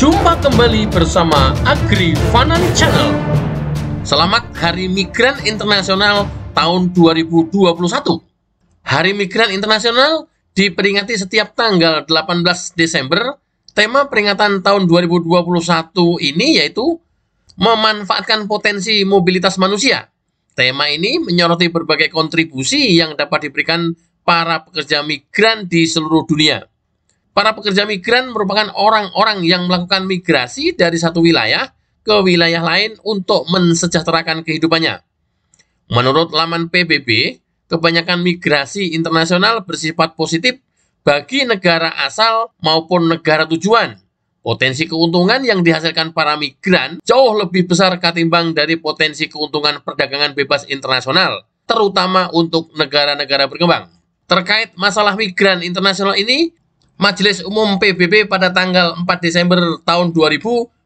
Jumpa kembali bersama Agri Fanan Channel. Selamat Hari Migran Internasional tahun 2021. Hari Migran Internasional diperingati setiap tanggal 18 Desember. Tema peringatan tahun 2021 ini yaitu memanfaatkan potensi mobilitas manusia. Tema ini menyoroti berbagai kontribusi yang dapat diberikan para pekerja migran di seluruh dunia. Para pekerja migran merupakan orang-orang yang melakukan migrasi dari satu wilayah ke wilayah lain untuk mensejahterakan kehidupannya. Menurut laman PBB, kebanyakan migrasi internasional bersifat positif bagi negara asal maupun negara tujuan. Potensi keuntungan yang dihasilkan para migran jauh lebih besar ketimbang dari potensi keuntungan perdagangan bebas internasional, terutama untuk negara-negara berkembang. Terkait masalah migran internasional ini, Majelis Umum PBB pada tanggal 4 Desember tahun 2000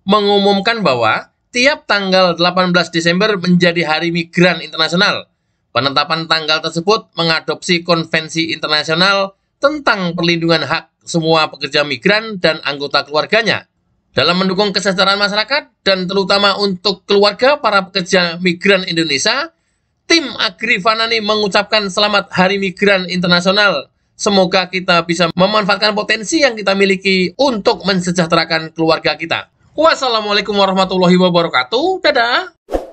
mengumumkan bahwa tiap tanggal 18 Desember menjadi Hari Migran Internasional. Penetapan tanggal tersebut mengadopsi konvensi internasional tentang perlindungan hak semua pekerja migran dan anggota keluarganya. Dalam mendukung kesejahteraan masyarakat dan terutama untuk keluarga para pekerja migran Indonesia, tim Agri Fanani mengucapkan selamat Hari Migran Internasional Semoga kita bisa memanfaatkan potensi yang kita miliki untuk mensejahterakan keluarga kita. Wassalamualaikum warahmatullahi wabarakatuh. Dadah.